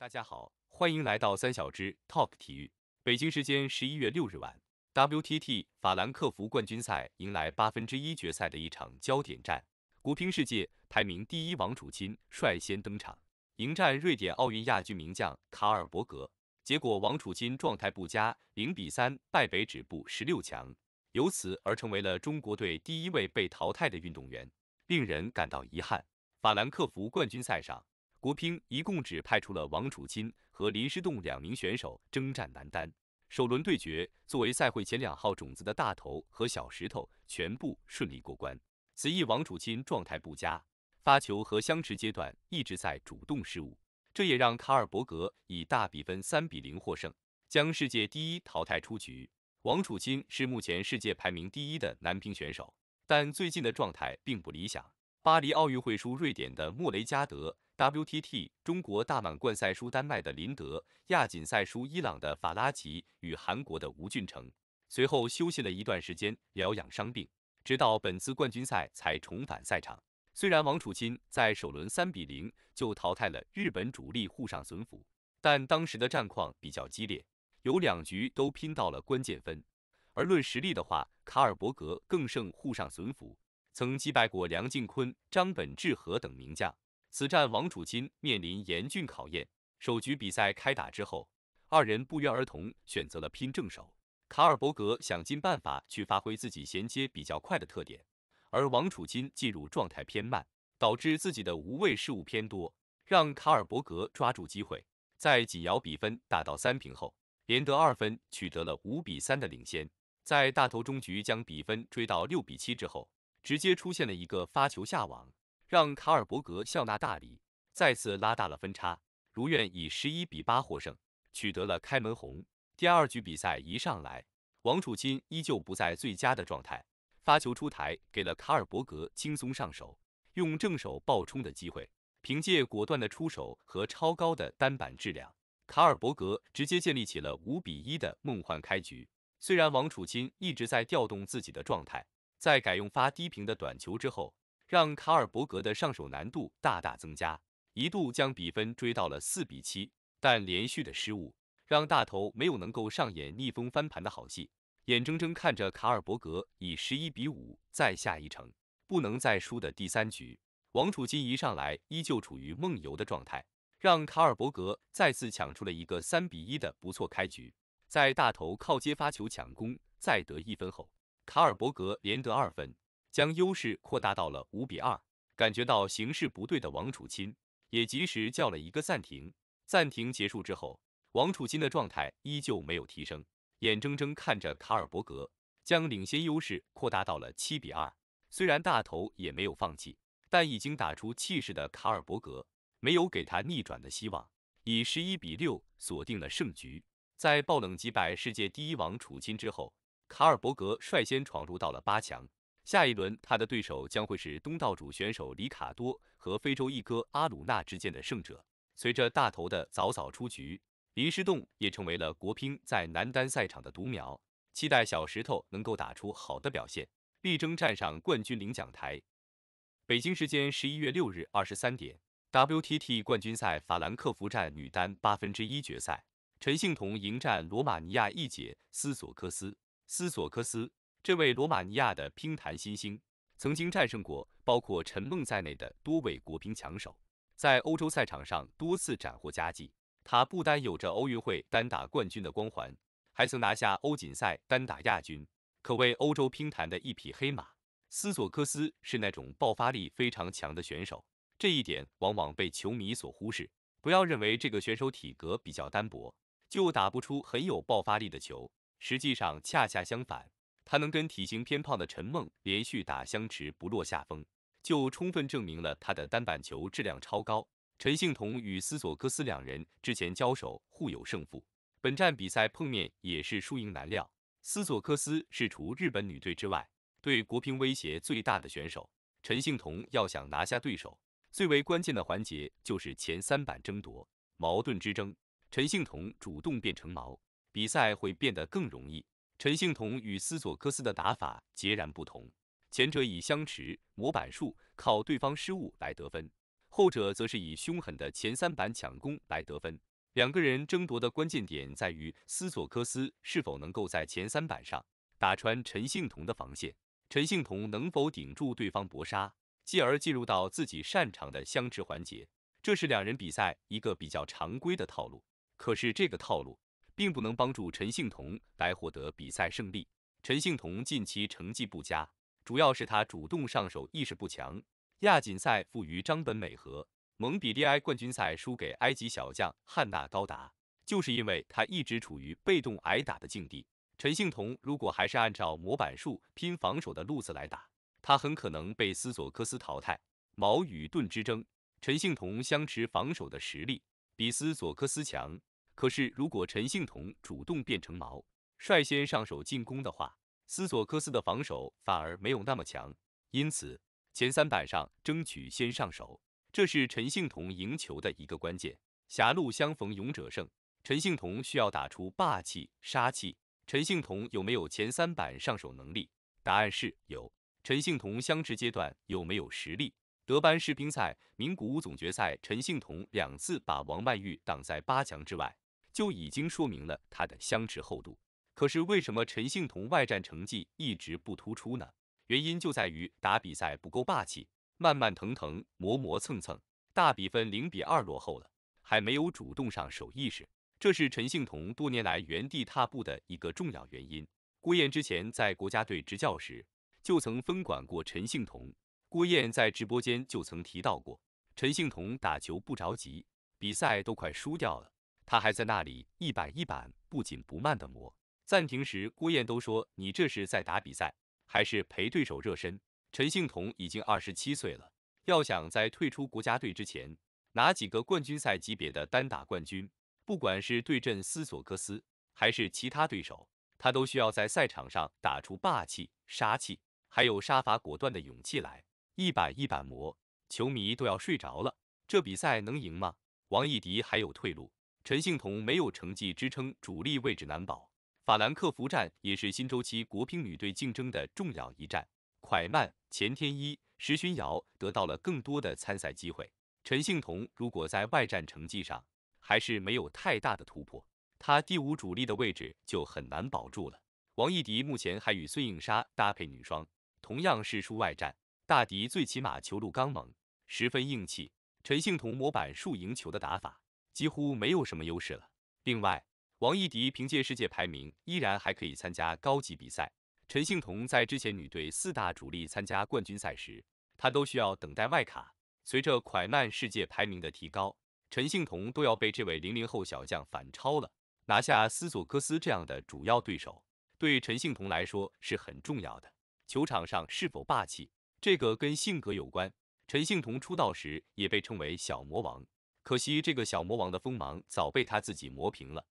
大家好，欢迎来到三小只 Talk 体育。北京时间十一月六日晚，WTT 法兰克福冠军赛迎来八分之一决赛的一场焦点战，国乒世界排名第一王楚钦率先登场，迎战瑞典奥运亚军名将卡尔伯格。结果王楚钦状态不佳，零比三败北，止步十六强，由此而成为了中国队第一位被淘汰的运动员，令人感到遗憾。法兰克福冠军赛上。国乒一共只派出了王楚钦和林诗栋两名选手征战男单。首轮对决，作为赛会前两号种子的大头和小石头全部顺利过关。此役，王楚钦状态不佳，发球和相持阶段一直在主动失误，这也让卡尔伯格以大比分三比零获胜，将世界第一淘汰出局。王楚钦是目前世界排名第一的男乒选手，但最近的状态并不理想。巴黎奥运会输瑞典的莫雷加德。WTT 中国大满贯赛输丹麦的林德，亚锦赛输伊朗的法拉吉与韩国的吴俊成，随后休息了一段时间疗养伤病，直到本次冠军赛才重返赛场。虽然王楚钦在首轮三比零就淘汰了日本主力沪上隼辅，但当时的战况比较激烈，有两局都拼到了关键分。而论实力的话，卡尔伯格更胜沪上隼辅，曾击败过梁靖昆、张本智和等名将。此战，王楚钦面临严峻考验。首局比赛开打之后，二人不约而同选择了拼正手。卡尔伯格想尽办法去发挥自己衔接比较快的特点，而王楚钦进入状态偏慢，导致自己的无谓失误偏多，让卡尔伯格抓住机会，在紧咬比分打到三平后，连得二分，取得了五比三的领先。在大头中局将比分追到六比七之后，直接出现了一个发球下网。让卡尔伯格笑纳大礼，再次拉大了分差，如愿以十一比八获胜，取得了开门红。第二局比赛一上来，王楚钦依旧不在最佳的状态，发球出台给了卡尔伯格轻松上手，用正手爆冲的机会，凭借果断的出手和超高的单板质量，卡尔伯格直接建立起了五比一的梦幻开局。虽然王楚钦一直在调动自己的状态，在改用发低平的短球之后。让卡尔伯格的上手难度大大增加，一度将比分追到了四比七，但连续的失误让大头没有能够上演逆风翻盘的好戏，眼睁睁看着卡尔伯格以十一比五再下一城，不能再输的第三局。王楚钦一上来依旧处于梦游的状态，让卡尔伯格再次抢出了一个三比一的不错开局，在大头靠接发球抢攻再得一分后，卡尔伯格连得二分。将优势扩大到了五比二，感觉到形势不对的王楚钦也及时叫了一个暂停。暂停结束之后，王楚钦的状态依旧没有提升，眼睁睁看着卡尔伯格将领先优势扩大到了七比二。虽然大头也没有放弃，但已经打出气势的卡尔伯格没有给他逆转的希望，以十一比六锁定了胜局。在爆冷击败世界第一王楚钦之后，卡尔伯格率先闯入到了八强。下一轮他的对手将会是东道主选手里卡多和非洲一哥阿鲁纳之间的胜者。随着大头的早早出局，林诗栋也成为了国乒在男单赛场的独苗。期待小石头能够打出好的表现，力争站上冠军领奖台。北京时间十一月六日二十三点，WTT 冠军赛法兰克福站女单八分之一决赛，陈幸同迎战罗马尼亚一姐斯索科斯。斯索科斯。这位罗马尼亚的乒坛新星，曾经战胜过包括陈梦在内的多位国乒强手，在欧洲赛场上多次斩获佳绩。他不单有着奥运会单打冠军的光环，还曾拿下欧锦赛单打亚军，可谓欧洲乒坛的一匹黑马。斯索科斯是那种爆发力非常强的选手，这一点往往被球迷所忽视。不要认为这个选手体格比较单薄，就打不出很有爆发力的球，实际上恰恰相反。他能跟体型偏胖的陈梦连续打相持不落下风，就充分证明了他的单板球质量超高。陈幸同与斯索克斯两人之前交手互有胜负，本站比赛碰面也是输赢难料。斯索克斯是除日本女队之外对国乒威胁最大的选手，陈幸同要想拿下对手，最为关键的环节就是前三板争夺矛盾之争。陈幸同主动变成矛，比赛会变得更容易。陈幸同与斯佐克斯的打法截然不同，前者以相持、模板术靠对方失误来得分，后者则是以凶狠的前三板抢攻来得分。两个人争夺的关键点在于斯佐克斯是否能够在前三板上打穿陈幸同的防线，陈幸同能否顶住对方搏杀，继而进入到自己擅长的相持环节。这是两人比赛一个比较常规的套路，可是这个套路。并不能帮助陈幸同来获得比赛胜利。陈幸同近期成绩不佳，主要是他主动上手意识不强。亚锦赛负于张本美和，蒙彼利埃冠军赛输给埃及小将汉娜高达，就是因为他一直处于被动挨打的境地。陈幸同如果还是按照模板术拼防守的路子来打，他很可能被斯佐克斯淘汰。矛与盾之争，陈幸同相持防守的实力比斯佐克斯强。可是，如果陈幸同主动变成矛，率先上手进攻的话，斯索科斯的防守反而没有那么强。因此，前三板上争取先上手，这是陈幸同赢球的一个关键。狭路相逢勇者胜，陈幸同需要打出霸气杀气。陈幸同有没有前三板上手能力？答案是有。陈幸同相持阶段有没有实力？德班世乒赛、名古屋总决赛，陈幸同两次把王曼玉挡在八强之外。就已经说明了他的相持厚度。可是为什么陈幸同外战成绩一直不突出呢？原因就在于打比赛不够霸气，慢慢腾腾，磨磨蹭蹭，大比分零比二落后了，还没有主动上手意识，这是陈幸同多年来原地踏步的一个重要原因。郭燕之前在国家队执教时就曾分管过陈幸同，郭燕在直播间就曾提到过，陈幸同打球不着急，比赛都快输掉了。他还在那里一板一板不紧不慢地磨。暂停时，郭燕都说：“你这是在打比赛，还是陪对手热身？”陈幸同已经二十七岁了，要想在退出国家队之前拿几个冠军赛级别的单打冠军，不管是对阵斯索克斯，还是其他对手，他都需要在赛场上打出霸气、杀气，还有杀伐果断的勇气来。一板一板磨，球迷都要睡着了，这比赛能赢吗？王艺迪还有退路。陈幸同没有成绩支撑，主力位置难保。法兰克福站也是新周期国乒女队竞争的重要一战。蒯曼、钱天一、石洵瑶得到了更多的参赛机会。陈幸同如果在外战成绩上还是没有太大的突破，他第五主力的位置就很难保住了。王艺迪目前还与孙颖莎搭配女双，同样是输外战。大迪最起码球路刚猛，十分硬气。陈幸同模板输赢球的打法。几乎没有什么优势了。另外，王艺迪凭借世界排名依然还可以参加高级比赛。陈幸同在之前女队四大主力参加冠军赛时，他都需要等待外卡。随着蒯曼世界排名的提高，陈幸同都要被这位零零后小将反超了。拿下斯佐克斯这样的主要对手，对陈幸同来说是很重要的。球场上是否霸气，这个跟性格有关。陈幸同出道时也被称为小魔王。可惜，这个小魔王的锋芒早被他自己磨平了。